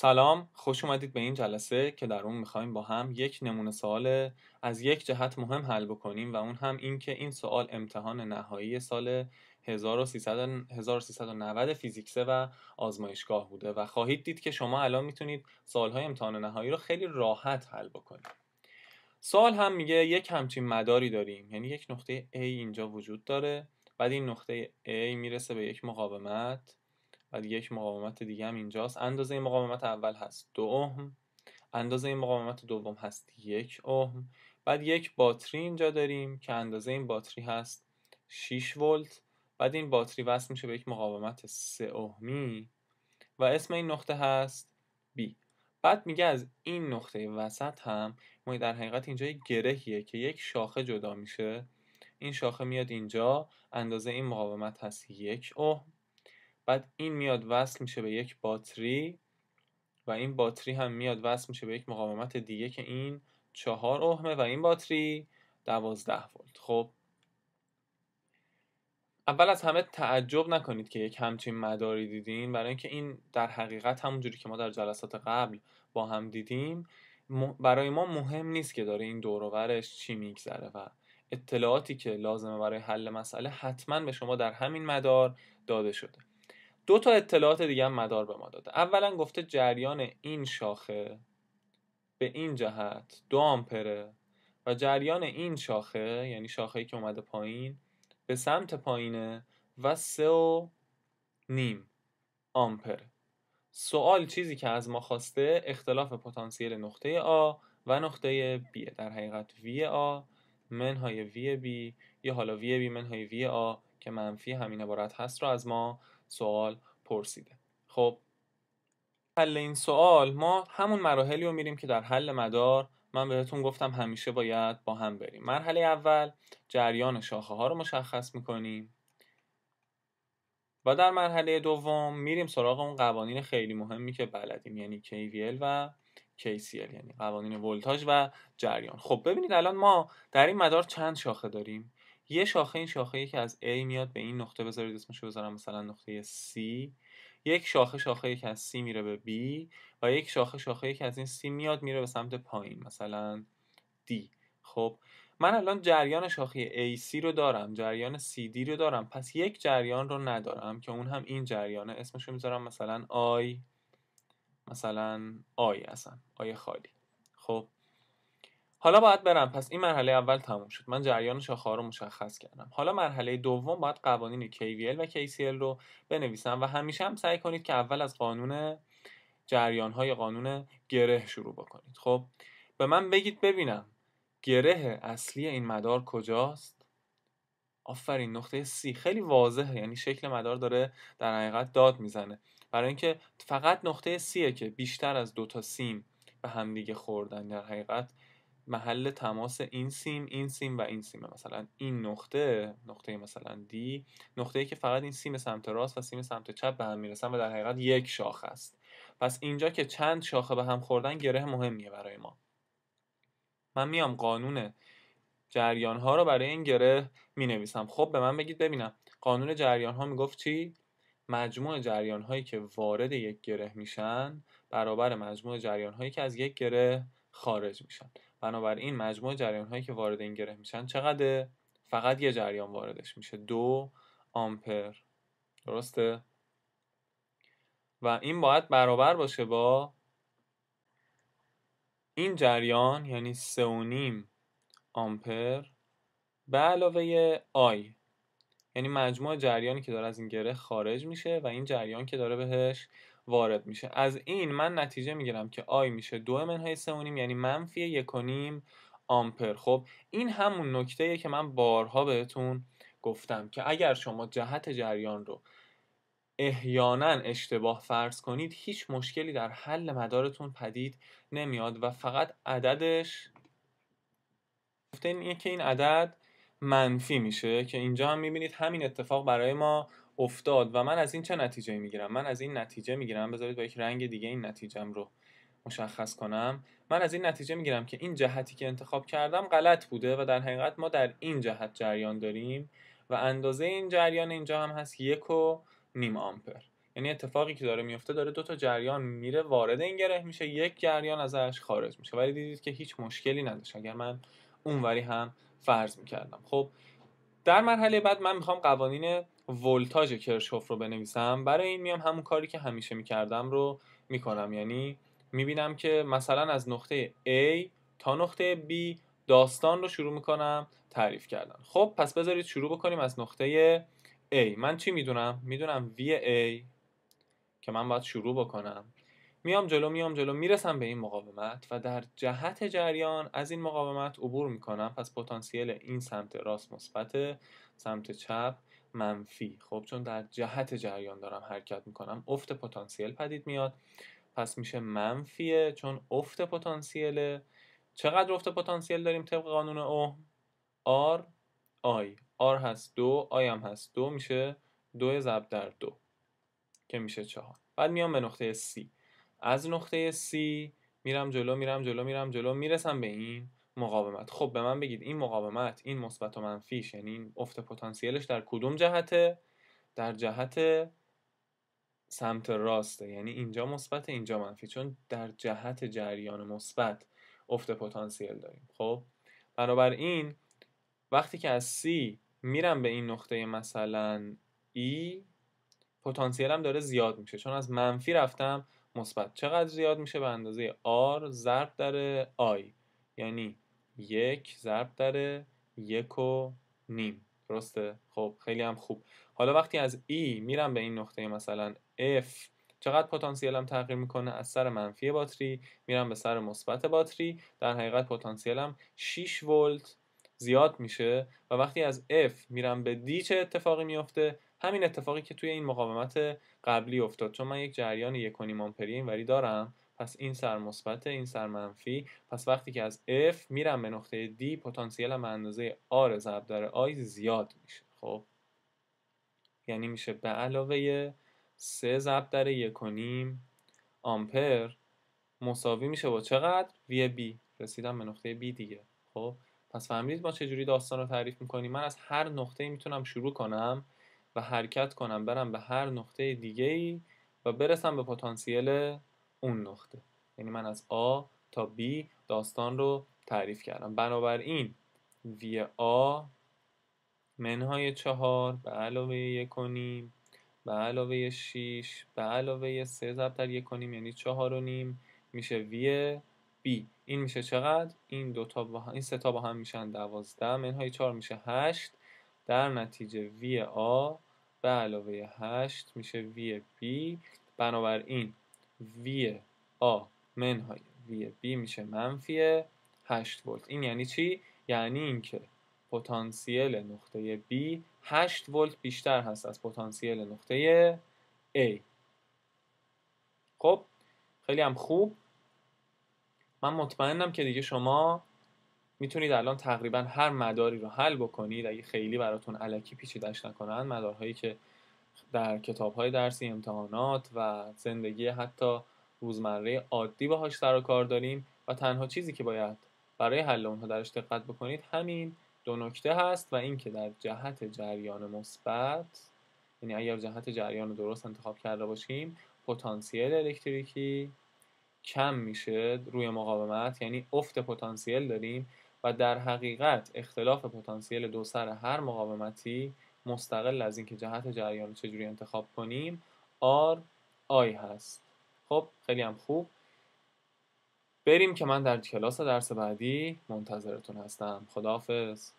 سلام خوش اومدید به این جلسه که در اون میخوایم با هم یک نمونه سوال از یک جهت مهم حل بکنیم و اون هم این که این سوال امتحان نهایی سال 1300 1390 فیزیکسه و آزمایشگاه بوده و خواهید دید که شما الان میتونید سوالهای امتحان نهایی رو خیلی راحت حل بکنید سوال هم میگه یک همچین مداری داریم یعنی یک نقطه A اینجا وجود داره بعد این نقطه A میرسه به یک مقاومت و یک مقاومت دیگه هم اینجاست اندازه این مقاومت اول هست دو اهم اندازه این مقاومت دوم هست یک اهم بعد یک باتری اینجا داریم که اندازه این باتری هست 6 ولت بعد این باتری وصل میشه به یک مقاومت سه اهمی و اسم این نقطه هست B بعد میگه از این نقطه وسط هم ما در حقیقت اینجا یک گرهیه که یک شاخه جدا میشه این شاخه میاد اینجا اندازه این مقاومت هست یک اهم بعد این میاد وصل میشه به یک باتری و این باتری هم میاد وصل میشه به یک مقاومت دیگه که این چهار اهمه و این باتری دوازده ولت خب اول از همه تعجب نکنید که یک همچین مداری دیدین برای اینکه این در حقیقت همونجوری که ما در جلسات قبل با هم دیدیم برای ما مهم نیست که داره این دوروورش چی میگذره و اطلاعاتی که لازمه برای حل مسئله حتما به شما در همین مدار داده شده دو تا اطلاعات دیگه هم مدار به ما داده اولا گفته جریان این شاخه به این جهت دو آمپره و جریان این شاخه یعنی شاخه‌ای که اومده پایین به سمت پایینه و سه و نیم آمپر سوال چیزی که از ما خواسته اختلاف پتانسیل نقطه آ و نقطه B در حقیقت V آ منهای V B یا حالا V B منهای V آ که منفی همین عبارت هست رو از ما سوال پرسیده خب حل این سوال ما همون مراحلی رو میریم که در حل مدار من بهتون گفتم همیشه باید با هم بریم مرحله اول جریان شاخه ها رو مشخص میکنیم و در مرحله دوم میریم سراغ اون قوانین خیلی مهمی که بلدیم یعنی KVL و KCL یعنی قوانین ولتاژ و جریان خب ببینید الان ما در این مدار چند شاخه داریم یه شاخه این شاخه ای که از A میاد به این نقطه بذارید اسمشو بذارم مثلا نقطه C یک شاخه شاخه ای که از C میره به B و یک شاخه شاخه ای که از این C میاد میره به سمت پایین مثلا D خب من الان جریان شاخه AC رو دارم جریان CD رو دارم پس یک جریان رو ندارم که اون هم این جریانه اسمش رو میذارم مثلا I مثلا I اصلا I خالی خب حالا باید برم پس این مرحله اول تموم شد من جریان ها رو مشخص کردم حالا مرحله دوم باید قوانین KVL و KCL رو بنویسم و همیشه هم سعی کنید که اول از قانون جریان های قانون گره شروع بکنید خب به من بگید ببینم گره اصلی این مدار کجاست آفرین نقطه سی خیلی واضحه یعنی شکل مدار داره در حقیقت داد میزنه برای اینکه فقط نقطه سیه که بیشتر از دو تا سیم به همدیگه خوردن در حقیقت محل تماس این سیم این سیم و این سیم مثلا این نقطه نقطه مثلا دی نقطه ای که فقط این سیم سمت راست و سیم سمت چپ به هم میرسن و در حقیقت یک شاخ است پس اینجا که چند شاخه به هم خوردن گره مهمیه برای ما من میام قانون جریان ها رو برای این گره می نویسم خب به من بگید ببینم قانون جریان ها میگفت چی مجموع جریان هایی که وارد یک گره میشن برابر مجموع جریان هایی که از یک گره خارج میشن بنابراین مجموع جریان هایی که وارد این گره میشن چقدر فقط یه جریان واردش میشه دو آمپر درسته و این باید برابر باشه با این جریان یعنی سه و نیم آمپر به علاوه آی یعنی مجموع جریانی که داره از این گره خارج میشه و این جریان که داره بهش وارد میشه از این من نتیجه میگیرم که آی میشه دو منهای سه یعنی منفی یک و نیم آمپر خب این همون نکته که من بارها بهتون گفتم که اگر شما جهت جریان رو احیانا اشتباه فرض کنید هیچ مشکلی در حل مدارتون پدید نمیاد و فقط عددش گفته که این عدد منفی میشه که اینجا هم میبینید همین اتفاق برای ما افتاد و من از این چه نتیجه میگیرم من از این نتیجه میگیرم بذارید با یک رنگ دیگه این نتیجهم رو مشخص کنم من از این نتیجه میگیرم که این جهتی که انتخاب کردم غلط بوده و در حقیقت ما در این جهت جریان داریم و اندازه این جریان اینجا هم هست یک و نیم آمپر یعنی اتفاقی که داره میفته داره دو تا جریان میره وارد این گره میشه یک جریان ازش خارج میشه ولی دیدید که هیچ مشکلی نداشت اگر من اونوری هم فرض میکردم خب در مرحله بعد من میخوام قوانین ولتاژ کرشوف رو بنویسم برای این میام همون کاری که همیشه میکردم رو میکنم یعنی میبینم که مثلا از نقطه A تا نقطه B داستان رو شروع میکنم تعریف کردن خب پس بذارید شروع بکنیم از نقطه A من چی میدونم؟ میدونم V A که من باید شروع بکنم میام جلو میام جلو میرسم به این مقاومت و در جهت جریان از این مقاومت عبور میکنم پس پتانسیل این سمت راست مثبت سمت چپ منفی خب چون در جهت جریان دارم حرکت میکنم افت پتانسیل پدید میاد پس میشه منفیه چون افت پتانسیله چقدر افت پتانسیل داریم طبق قانون او آر آی آر هست دو آی هم هست دو میشه دو ضرب در دو که میشه چهار بعد میام به نقطه C از نقطه C میرم جلو میرم جلو میرم جلو میرسم به این مقاومت خب به من بگید این مقاومت این مثبت و منفیش یعنی این افت پتانسیلش در کدوم جهته در جهت سمت راسته یعنی اینجا مثبت اینجا منفی چون در جهت جریان مثبت افت پتانسیل داریم خب بنابراین وقتی که از C میرم به این نقطه مثلا E پتانسیلم داره زیاد میشه چون از منفی رفتم مثبت چقدر زیاد میشه به اندازه R ضرب در I یعنی یک ضرب داره یک و نیم درسته خب خیلی هم خوب حالا وقتی از ای e میرم به این نقطه مثلا F چقدر پتانسیلم تغییر میکنه از سر منفی باتری میرم به سر مثبت باتری در حقیقت پتانسیلم 6 ولت زیاد میشه و وقتی از F میرم به دی چه اتفاقی میفته همین اتفاقی که توی این مقاومت قبلی افتاد چون من یک جریان یک آمپری اینوری دارم پس این سر مثبت این سر منفی پس وقتی که از F میرم به نقطه D پتانسیل هم اندازه R ضرب در I زیاد میشه خب یعنی میشه به علاوه 3 ضرب در و کنیم آمپر مساوی میشه با چقدر v بی رسیدم به نقطه B دیگه خب پس فهمیدید ما چجوری داستان رو تعریف میکنیم من از هر نقطه میتونم شروع کنم و حرکت کنم برم به هر نقطه دیگه ای و برسم به پتانسیل اون نقطه یعنی من از A تا B داستان رو تعریف کردم بنابراین وی A منهای چهار به علاوه یک کنیم به علاوه شیش به علاوه سه ضرب در یک کنیم یعنی چهار و نیم میشه وی بی این میشه چقدر این دو تا با هم این سه تا با هم میشن دوازده منهای چهار میشه هشت در نتیجه وی آ به علاوه هشت میشه وی بی بنابراین وی آ منهای V بی میشه منفی 8 ولت این یعنی چی یعنی اینکه پتانسیل نقطه B 8 ولت بیشتر هست از پتانسیل نقطه A خب خیلی هم خوب من مطمئنم که دیگه شما میتونید الان تقریبا هر مداری رو حل بکنید اگه خیلی براتون علکی پیچیدش نکنن مدارهایی که در کتاب های درسی امتحانات و زندگی حتی روزمره عادی باهاش سر و کار داریم و تنها چیزی که باید برای حل اونها درش دقت بکنید همین دو نکته هست و اینکه در جهت جریان مثبت یعنی اگر جهت جریان رو درست انتخاب کرده باشیم پتانسیل الکتریکی کم میشه روی مقاومت یعنی افت پتانسیل داریم و در حقیقت اختلاف پتانسیل دو سر هر مقاومتی مستقل از اینکه جهت جریان رو چجوری انتخاب کنیم آر آی هست خب خیلی هم خوب بریم که من در کلاس درس بعدی منتظرتون هستم خداحافظ